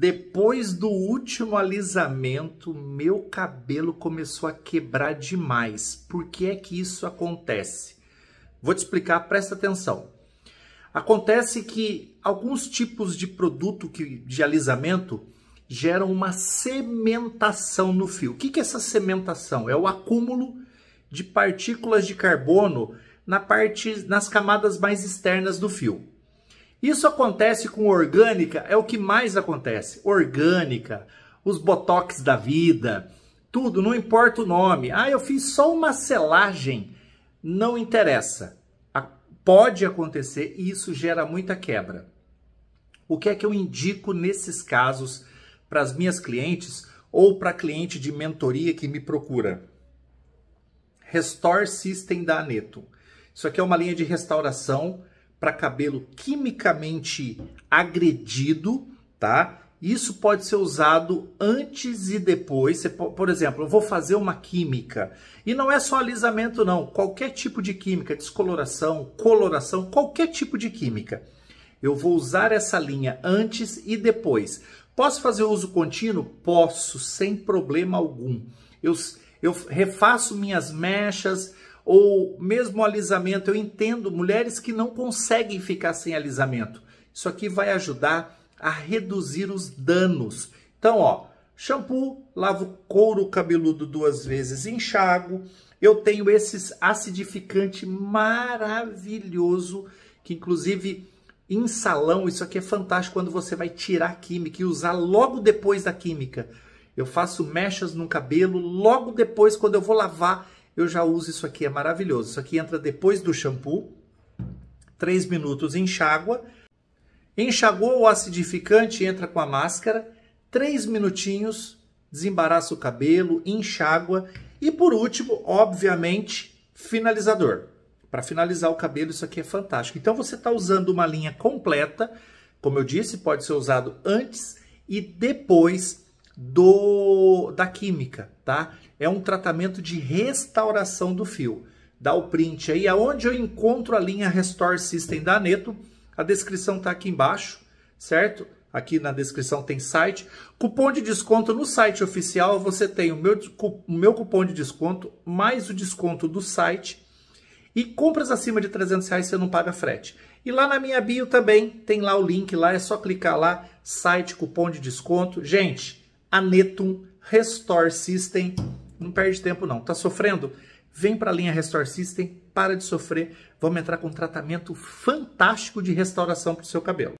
Depois do último alisamento, meu cabelo começou a quebrar demais. Por que é que isso acontece? Vou te explicar, presta atenção. Acontece que alguns tipos de produto que, de alisamento geram uma sementação no fio. O que, que é essa sementação? É o acúmulo de partículas de carbono na parte, nas camadas mais externas do fio. Isso acontece com orgânica, é o que mais acontece. Orgânica, os botox da vida, tudo, não importa o nome. Ah, eu fiz só uma selagem. Não interessa. Pode acontecer e isso gera muita quebra. O que é que eu indico nesses casos para as minhas clientes ou para cliente de mentoria que me procura? Restore System da Aneto. Isso aqui é uma linha de restauração para cabelo quimicamente agredido, tá? Isso pode ser usado antes e depois. Você, por exemplo, eu vou fazer uma química. E não é só alisamento, não. Qualquer tipo de química, descoloração, coloração, qualquer tipo de química. Eu vou usar essa linha antes e depois. Posso fazer uso contínuo? Posso, sem problema algum. Eu, eu refaço minhas mechas, ou mesmo alisamento. Eu entendo mulheres que não conseguem ficar sem alisamento. Isso aqui vai ajudar a reduzir os danos. Então, ó, shampoo, lavo couro cabeludo duas vezes, enxago. Eu tenho esse acidificante maravilhoso, que inclusive em salão, isso aqui é fantástico quando você vai tirar a química e usar logo depois da química. Eu faço mechas no cabelo logo depois quando eu vou lavar eu já uso isso aqui, é maravilhoso. Isso aqui entra depois do shampoo. 3 minutos enxágua. Enxagou o acidificante, entra com a máscara. 3 minutinhos, desembaraça o cabelo, enxágua. E por último, obviamente, finalizador. Para finalizar o cabelo, isso aqui é fantástico. Então você está usando uma linha completa. Como eu disse, pode ser usado antes e depois do da química, tá? É um tratamento de restauração do fio. Dá o print aí, aonde eu encontro a linha Restore System da Neto. A descrição tá aqui embaixo, certo? Aqui na descrição tem site. Cupom de desconto no site oficial, você tem o meu, o meu cupom de desconto, mais o desconto do site. E compras acima de 300 reais, você não paga frete. E lá na minha bio também, tem lá o link, lá é só clicar lá, site, cupom de desconto. Gente, Anetum Restore System. Não perde tempo não. Tá sofrendo? Vem para a linha Restore System, para de sofrer. Vamos entrar com um tratamento fantástico de restauração para o seu cabelo.